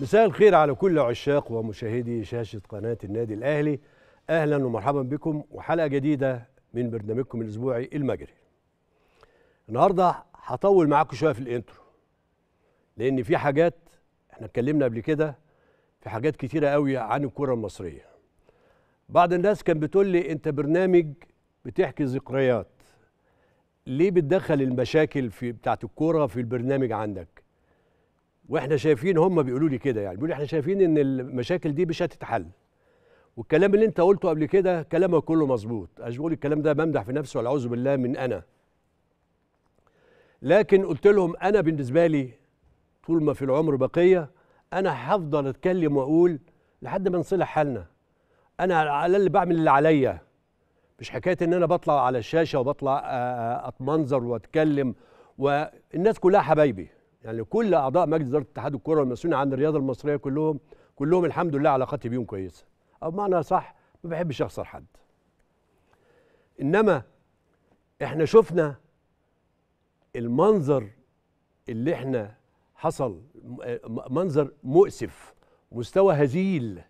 مساء الخير على كل عشاق ومشاهدي شاشة قناة النادي الأهلي أهلا ومرحبا بكم وحلقة جديدة من برنامجكم الأسبوعي المجري النهاردة هطول معاكم شوية في الإنترو لأن في حاجات احنا اتكلمنا قبل كده في حاجات كتيرة قوي عن الكرة المصرية بعض الناس كان بتقول لي أنت برنامج بتحكي ذكريات ليه بتدخل المشاكل في بتاعت الكرة في البرنامج عندك واحنا شايفين هم بيقولوا لي كده يعني بيقولوا احنا شايفين ان المشاكل دي مش هتتحل والكلام اللي انت قلته قبل كده كلامك كله مظبوط مش بقول الكلام ده بمدح في نفسي والعوذ بالله من انا لكن قلت لهم انا بالنسبه لي طول ما في العمر بقيه انا هفضل اتكلم واقول لحد ما نصلح حالنا انا على الاقل بعمل اللي عليا مش حكايه ان انا بطلع على الشاشه وبطلع اتمنظر واتكلم والناس كلها حبايبي يعني كل اعضاء مجلس اداره اتحاد الكره والمسؤولين عن الرياضه المصريه كلهم كلهم الحمد لله علاقتي بيهم كويسه او بمعنى صح ما بحبش اخسر حد انما احنا شفنا المنظر اللي احنا حصل منظر مؤسف مستوى هزيل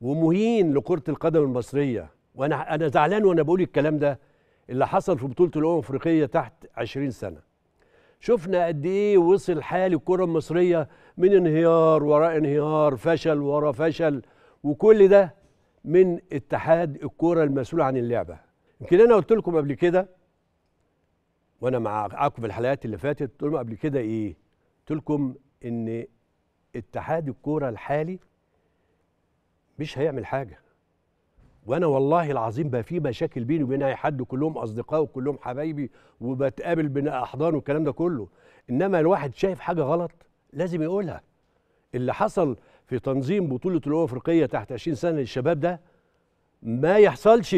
ومهين لكره القدم المصريه وانا انا زعلان وانا بقول الكلام ده اللي حصل في بطوله الامم الافريقيه تحت 20 سنه شفنا قد ايه وصل حال الكره المصريه من انهيار وراء انهيار فشل وراء فشل وكل ده من اتحاد الكره المسؤول عن اللعبه يمكن انا قلت لكم قبل كده وانا معاكم في الحلقات اللي فاتت قلت لكم قبل كده ايه قلت لكم ان اتحاد الكره الحالي مش هيعمل حاجه وانا والله العظيم بقى في مشاكل بيني وبين اي حد كلهم اصدقاء وكلهم حبايبي وبتقابل بين احضان والكلام ده كله انما الواحد شايف حاجه غلط لازم يقولها اللي حصل في تنظيم بطوله الامم الافريقيه تحت 20 سنه للشباب ده ما يحصلش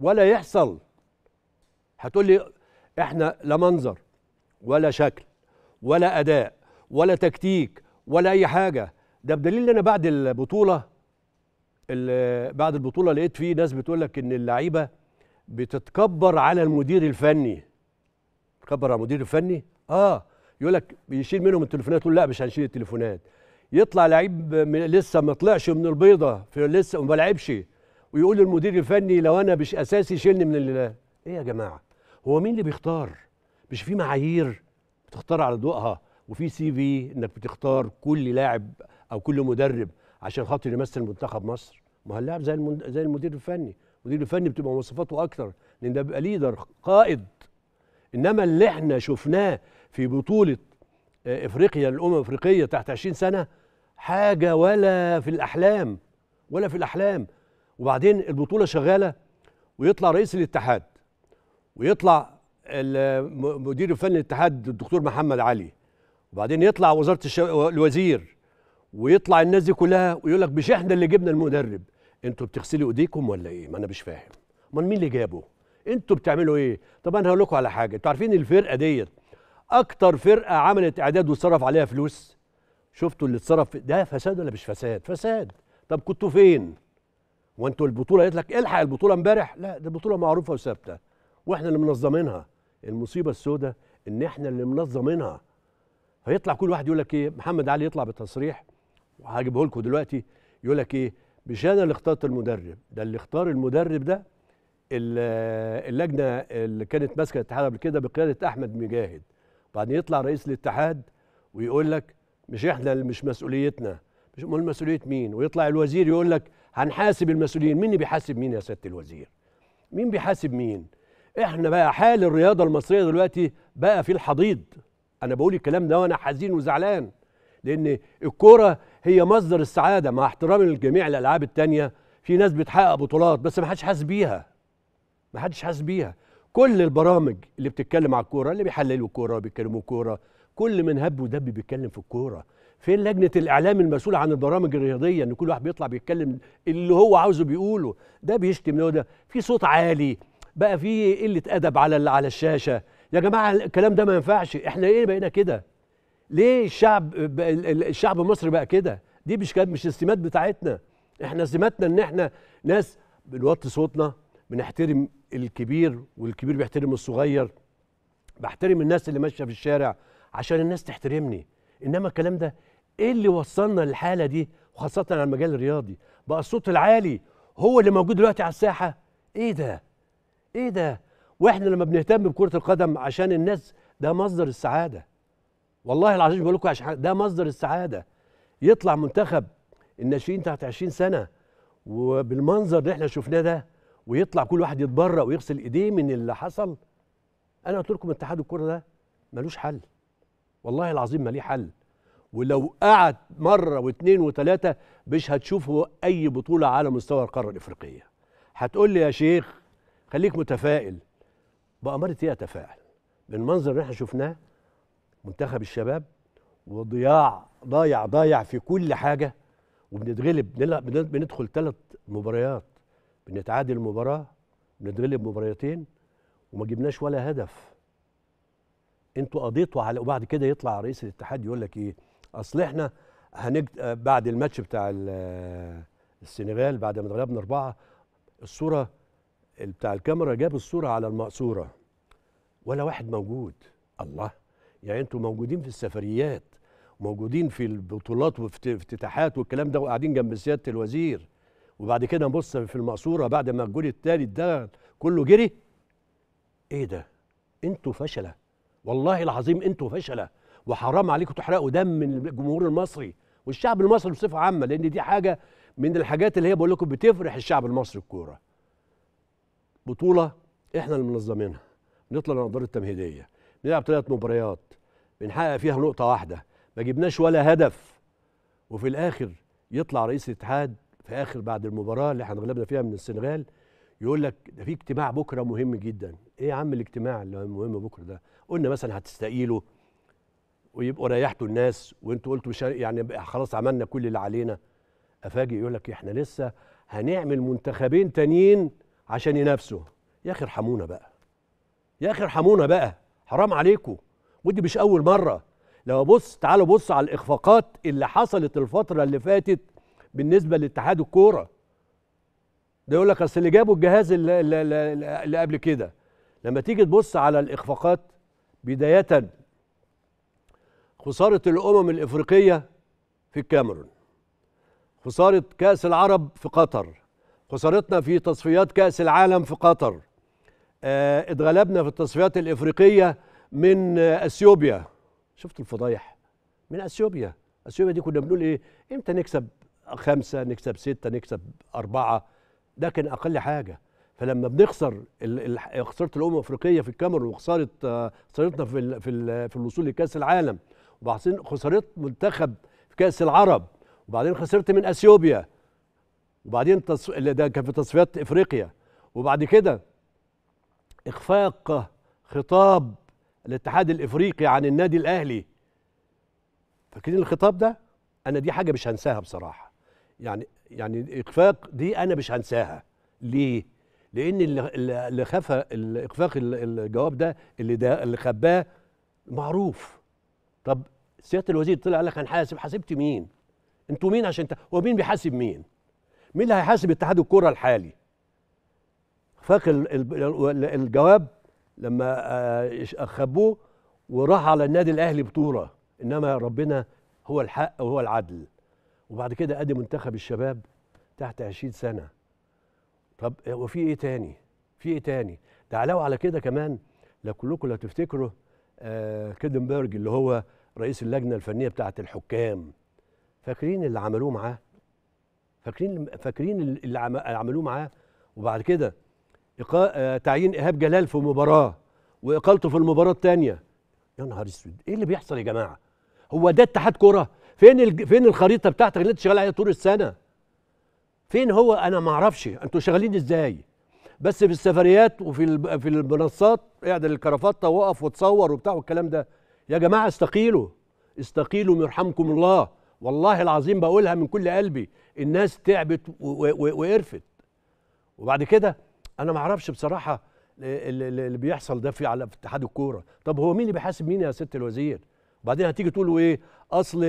ولا يحصل هتقول لي احنا لا منظر ولا شكل ولا اداء ولا تكتيك ولا اي حاجه ده بدليل ان انا بعد البطوله بعد البطوله لقيت في ناس بتقول لك ان اللعيبه بتتكبر على المدير الفني تكبر على المدير الفني اه يقول لك بيشيل منهم التليفونات يقول لا مش هنشيل التليفونات يطلع لعيب لسه ما طلعش من البيضه في لسه وما لعبش ويقول للمدير الفني لو انا مش اساسي شيلني من ال ايه يا جماعه هو مين اللي بيختار مش في معايير بتختار على ضوءها وفي سي في انك بتختار كل لاعب او كل مدرب عشان خاطر يمثل منتخب مصر ما هو اللاعب زي المد... زي المدير الفني المدير الفني بتبقى مواصفاته اكتر لان ده بيبقى ليدر قائد انما اللي احنا شفناه في بطوله آه، افريقيا الامم الافريقيه تحت 20 سنه حاجه ولا في الاحلام ولا في الاحلام وبعدين البطوله شغاله ويطلع رئيس الاتحاد ويطلع المدير الفني الاتحاد الدكتور محمد علي وبعدين يطلع وزاره الشو... الوزير ويطلع الناس دي كلها ويقول لك مش احنا اللي جبنا المدرب انتوا بتغسلوا ايديكم ولا ايه ما انا مش فاهم امال مين اللي جابه انتوا بتعملوا ايه طب انا هقول لكم على حاجه انتوا عارفين الفرقه ديت اكتر فرقه عملت اعداد واتصرف عليها فلوس شفتوا اللي اتصرف ده فساد ولا مش فساد فساد طب كنتوا فين وانتوا البطوله قالت لك الحق البطوله امبارح لا ده البطوله معروفه وثابته واحنا اللي منظمينها المصيبه السوداء ان احنا اللي منظمينها فيطلع كل واحد يقول لك ايه محمد علي يطلع بتصريح وهجيبه لكم دلوقتي يقول لك ايه مش انا اللي اخترت المدرب ده اللي اختار المدرب ده اللجنه اللي كانت ماسكه الاتحاد قبل كده بقياده احمد مجاهد بعدين يطلع رئيس الاتحاد ويقول لك مش احنا اللي مش مسؤوليتنا مش امال مسؤوليه مين ويطلع الوزير يقول لك هنحاسب المسؤولين مين اللي بيحاسب مين يا سياده الوزير مين بيحاسب مين احنا بقى حال الرياضه المصريه دلوقتي بقى في الحضيض انا بقول الكلام ده وانا حزين وزعلان لان الكوره هي مصدر السعاده مع احترامي الجميع الالعاب التانية في ناس بتحقق بطولات بس ما حدش حاسس بيها ما حدش حاسس بيها كل البرامج اللي بتتكلم على الكوره اللي بيحللوا كوره بيتكلموا كوره كل من هب ودب بيتكلم في الكوره فين لجنه الاعلام المسؤوله عن البرامج الرياضيه ان كل واحد بيطلع بيتكلم اللي هو عاوزه بيقوله ده بيشتم ده في صوت عالي بقى في قله ادب على على الشاشه يا جماعه الكلام ده ما ينفعش احنا ايه بقينا كده ليه الشعب الشعب المصري بقى كده دي مش كانت مش السمات بتاعتنا احنا سماتنا ان احنا ناس بنوطي صوتنا بنحترم الكبير والكبير بيحترم الصغير بحترم الناس اللي ماشيه في الشارع عشان الناس تحترمني انما الكلام ده ايه اللي وصلنا للحاله دي وخاصه على المجال الرياضي بقى الصوت العالي هو اللي موجود دلوقتي على الساحه ايه ده ايه ده واحنا لما بنهتم بكره القدم عشان الناس ده مصدر السعاده والله العظيم بقول لكم عشان ده مصدر السعاده يطلع منتخب الناشئين تحت 20 سنه وبالمنظر اللي احنا شفناه ده ويطلع كل واحد يتبرأ ويغسل ايديه من اللي حصل انا قلت لكم اتحاد الكوره ده ملوش حل والله العظيم ما ليه حل ولو قعد مره واثنين وثلاثه مش هتشوفه اي بطوله على مستوى القاره الافريقيه هتقول لي يا شيخ خليك متفائل بأمارة ايه اتفائل بالمنظر اللي احنا شفناه منتخب الشباب وضياع ضايع ضايع في كل حاجه وبنتغلب بندخل ثلاث مباريات بنتعادل مباراه بنتغلب مباريتين وما جبناش ولا هدف انتوا قضيتوا على وبعد كده يطلع رئيس الاتحاد يقول لك ايه اصل احنا هنج... بعد الماتش بتاع السنغال بعد ما اتغلبنا اربعه الصوره بتاع الكاميرا جاب الصوره على المقصوره ولا واحد موجود الله يعني انتوا موجودين في السفريات موجودين في البطولات وفي افتتاحات والكلام ده وقاعدين جنب سياده الوزير وبعد كده نبص في المقصوره بعد ما الجول الثالث ده كله جري ايه ده انتوا فشله والله العظيم انتوا فشله وحرام عليكم تحرقوا دم من الجمهور المصري والشعب المصري بصفه عامه لان دي حاجه من الحاجات اللي هي بقول لكم بتفرح الشعب المصري الكوره بطوله احنا اللي منظمينها نطلع للادوار التمهيديه بنلعب ثلاث مباريات بنحقق فيها نقطه واحده ما جبناش ولا هدف وفي الاخر يطلع رئيس الاتحاد في اخر بعد المباراه اللي احنا اتغلبنا فيها من السنغال يقول لك ده في اجتماع بكره مهم جدا ايه يا عم الاجتماع اللي مهم بكره ده قلنا مثلا هتستقيلوا ويبقوا ريحتوا الناس وانتوا قلتوا مش يعني خلاص عملنا كل اللي علينا افاجئ يقول لك احنا لسه هنعمل منتخبين تانيين عشان ينافسوا يا اخي ارحمونا بقى يا اخي ارحمونا بقى حرام عليكم ودي مش اول مره لو بص تعالوا بص على الاخفاقات اللي حصلت الفتره اللي فاتت بالنسبه لاتحاد الكوره ده يقول لك اصل اللي جابوا الجهاز اللي, اللي, اللي قبل كده لما تيجي تبص على الاخفاقات بدايه خساره الامم الافريقيه في الكاميرون خساره كاس العرب في قطر خسارتنا في تصفيات كاس العالم في قطر آه، اتغلبنا في التصفيات الافريقيه من آه، اثيوبيا شفت الفضايح من اثيوبيا اثيوبيا دي كنا بنقول ايه امتى نكسب خمسة نكسب ستة نكسب أربعة ده كان أقل حاجة فلما بنخسر خساره الامم الافريقيه في الكاميرون وخساره آه، خسارتنا في الـ في الـ في الوصول لكاس العالم وبعدين خساره منتخب في كاس العرب وبعدين خسرت من اثيوبيا وبعدين تص... ده كان في تصفيات افريقيا وبعد كده إخفاق خطاب الاتحاد الإفريقي عن النادي الأهلي فاكرين الخطاب ده أنا دي حاجة مش هنساها بصراحة يعني يعني إخفاق دي أنا مش هنساها ليه؟ لأن اللي خفى الإخفاق الجواب ده اللي ده اللي خباه معروف طب سياده الوزير طلع قال لك هنحاسب حاسبت مين؟ انتوا مين عشان ت... هو مين بيحاسب مين؟ مين اللي هيحاسب اتحاد الكره الحالي؟ فاق الجواب لما اخبوه آه، وراح على النادي الاهلي بطوله انما ربنا هو الحق وهو العدل وبعد كده ادي منتخب الشباب تحت 20 سنه طب آه، وفي ايه تاني في ايه تاني ده علاوه على كده كمان لو كلكم لو تفتكروا آه كيدنبرج اللي هو رئيس اللجنه الفنيه بتاعه الحكام فاكرين اللي عملوه معاه فاكرين فاكرين اللي عملوه معاه وبعد كده آه، تعيين ايهاب جلال في مباراه واقالته في المباراه الثانيه يا نهار اسود ايه اللي بيحصل يا جماعه هو ده اتحاد كره فين الج... فين الخريطه بتاعتك اللي انت شغال عليها طول السنه فين هو انا ما اعرفش انتوا شغالين ازاي بس في السفريات وفي ال... في المنصات اعدل الكرافته واقف وتصور وبتاع والكلام ده يا جماعه استقيلوا استقيلوا يرحمكم الله والله العظيم بقولها من كل قلبي الناس تعبت و... و... وقرفت وبعد كده انا ما اعرفش بصراحه اللي بيحصل ده في على في اتحاد الكوره طب هو مين اللي بيحاسب مين يا ست الوزير وبعدين هتيجي تقولوا ايه اصل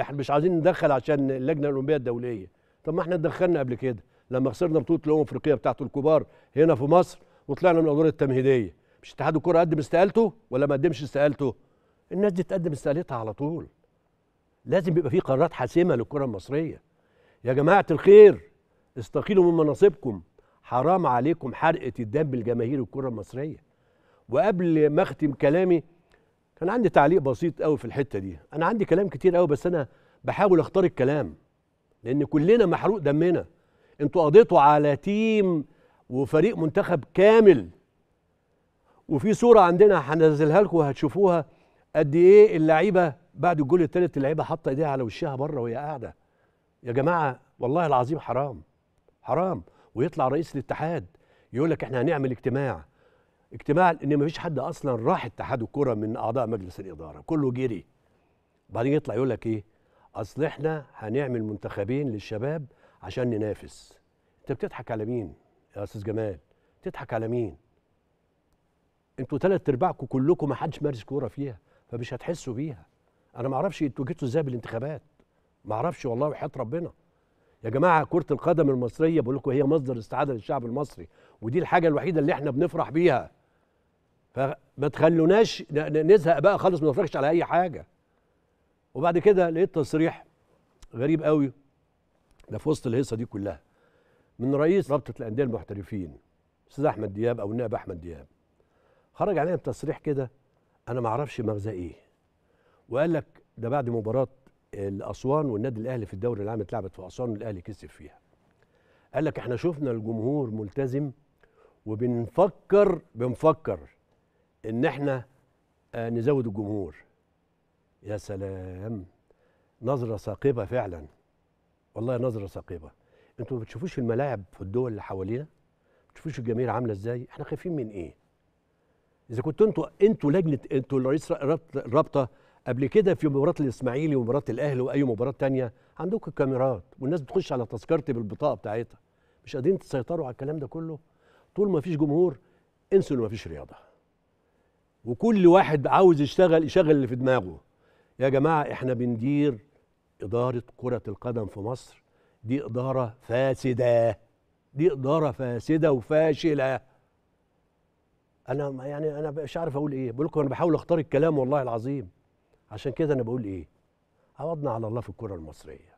احنا مش عايزين ندخل عشان اللجنه الاولمبيه الدوليه طب ما احنا اتدخلنا قبل كده لما خسرنا بطوله الامم الافريقيه بتاعته الكبار هنا في مصر وطلعنا من الادوار التمهيديه مش اتحاد الكوره قدم استقالته ولا ما قدمش استقالته الناس دي تقدم استقالتها على طول لازم يبقى في قرارات حاسمه للكره المصريه يا جماعه الخير استقيلوا من مناصبكم حرام عليكم حرقه الدم لجماهير الكره المصريه وقبل ما اختم كلامي كان عندي تعليق بسيط قوي في الحته دي انا عندي كلام كتير قوي بس انا بحاول اختار الكلام لان كلنا محروق دمنا انتوا قضيتوا على تيم وفريق منتخب كامل وفي صوره عندنا هنزلها لكم وهتشوفوها قد ايه اللعيبه بعد الجول الثالث اللعيبه حاطه ايديها على وشها بره وهي قاعده يا جماعه والله العظيم حرام حرام ويطلع رئيس الاتحاد يقول لك احنا هنعمل اجتماع اجتماع ان ما فيش حد اصلا راح اتحاد الكره من اعضاء مجلس الاداره كله جري بعدين يطلع يقول لك ايه اصل احنا هنعمل منتخبين للشباب عشان ننافس انت بتضحك على مين يا استاذ جمال بتضحك على مين انتوا ثلاث ارباعكم كلكم ما حدش مارس كوره فيها فمش هتحسوا بيها انا ما اعرفش انتوا جيتوا ازاي بالانتخابات ما اعرفش والله وحياه ربنا يا جماعه كره القدم المصريه بقول لكم هي مصدر استعاده للشعب المصري ودي الحاجه الوحيده اللي احنا بنفرح بيها فما تخلوناش نزهق بقى خالص ما نفرجش على اي حاجه وبعد كده لقيت تصريح غريب قوي ده في وسط الهيصه دي كلها من رئيس رابطه الانديه المحترفين استاذ احمد دياب او النائب احمد دياب خرج علينا بتصريح كده انا ما اعرفش مغزى ايه وقال لك ده بعد مباراه الاسوان والنادي الاهلي في الدوري العام اتلعبت في اسوان والاهلي كسب فيها قال لك احنا شفنا الجمهور ملتزم وبنفكر بنفكر ان احنا آه، نزود الجمهور يا سلام نظره ثاقبه فعلا والله نظره ثاقبه انتوا ما بتشوفوش الملاعب في الدول اللي حوالينا ما بتشوفوش الجماهير عامله ازاي احنا خايفين من ايه اذا كنتوا انتوا انتوا لجنه انتوا رئيس رابطه قبل كده في مباراه الاسماعيلي ومباراه الاهلي واي مباراه تانية عندكم كاميرات والناس بتخش على تذكرتي بالبطاقه بتاعتها مش قادرين تسيطروا على الكلام ده كله طول ما فيش جمهور انسوا ان ما فيش رياضه وكل واحد عاوز يشتغل يشغل اللي في دماغه يا جماعه احنا بندير اداره كره القدم في مصر دي اداره فاسده دي اداره فاسده وفاشله انا يعني انا مش عارف اقول ايه بقول لكم انا بحاول اختار الكلام والله العظيم عشان كده انا بقول ايه عوضنا على الله في الكره المصريه